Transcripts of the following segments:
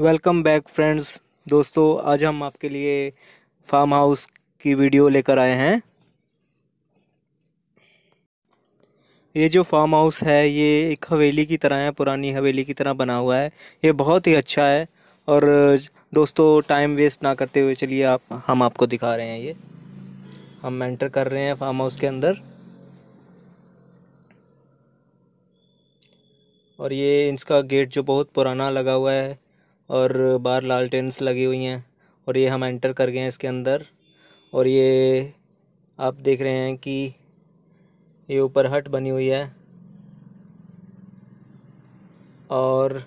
welcome back friends दोस्तों आज हम आपके लिए फार्म हाउस की वीडियो लेकर आए हैं ये जो फार्म हाउस है ये एक हवेली की तरह है पुरानी हवेली की तरह बना हुआ है ये बहुत ही अच्छा है और दोस्तों टाइम वेस्ट ना करते हुए चलिए आप हम आपको दिखा रहे हैं ये हम एंटर कर रहे हैं फार्म हाउस के अंदर और ये इसका गेट जो बहुत पुराना लगा हुआ है और बाहर टेंस लगी हुई हैं और ये हम एंटर कर गए हैं इसके अंदर और ये आप देख रहे हैं कि ये ऊपर हट बनी हुई है और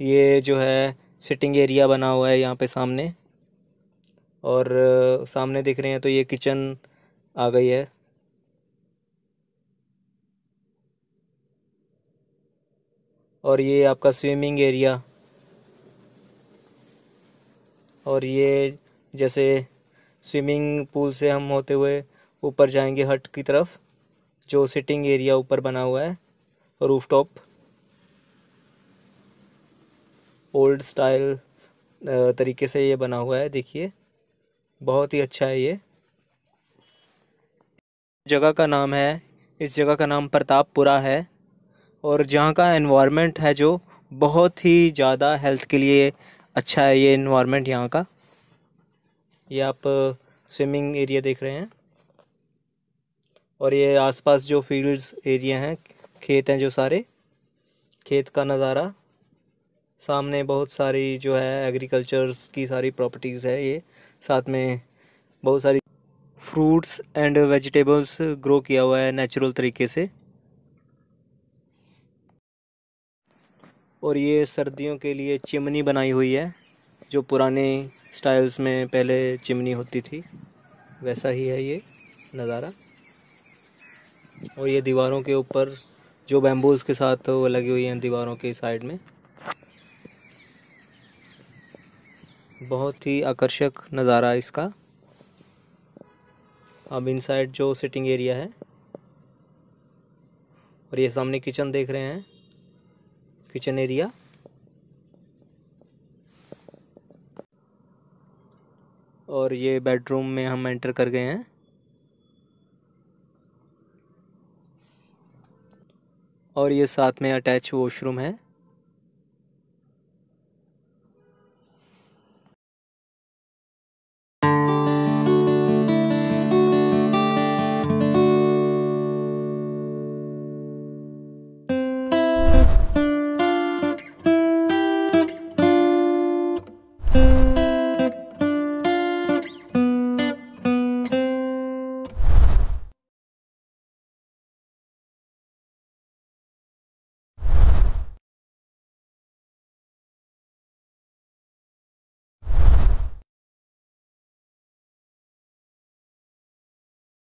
ये जो है सिटिंग एरिया बना हुआ है यहाँ पे सामने और सामने देख रहे हैं तो ये किचन आ गई है और ये आपका स्विमिंग एरिया और ये जैसे स्विमिंग पूल से हम होते हुए ऊपर जाएंगे हट की तरफ जो सिटिंग एरिया ऊपर बना हुआ है रूफ टॉप ओल्ड स्टाइल तरीके से ये बना हुआ है देखिए बहुत ही अच्छा है ये जगह का नाम है इस जगह का नाम प्रतापपुरा है और जहाँ का एनवायरनमेंट है जो बहुत ही ज़्यादा हेल्थ के लिए अच्छा है ये इन्वायरमेंट यहाँ का ये आप स्विमिंग एरिया देख रहे हैं और ये आसपास जो फील्ड्स एरिया हैं खेत हैं जो सारे खेत का नज़ारा सामने बहुत सारी जो है एग्रीकल्चर्स की सारी प्रॉपर्टीज़ है ये साथ में बहुत सारी फ्रूट्स एंड वेजिटेबल्स ग्रो किया हुआ है नेचुरल तरीके से और ये सर्दियों के लिए चिमनी बनाई हुई है जो पुराने स्टाइल्स में पहले चिमनी होती थी वैसा ही है ये नज़ारा और ये दीवारों के ऊपर जो बैम्बूज़ के साथ वो लगी हुई हैं दीवारों के साइड में बहुत ही आकर्षक नज़ारा इसका अब इनसाइड जो सिटिंग एरिया है और ये सामने किचन देख रहे हैं किचन एरिया और ये बेडरूम में हम एंटर कर गए हैं और ये साथ में अटैच वॉशरूम है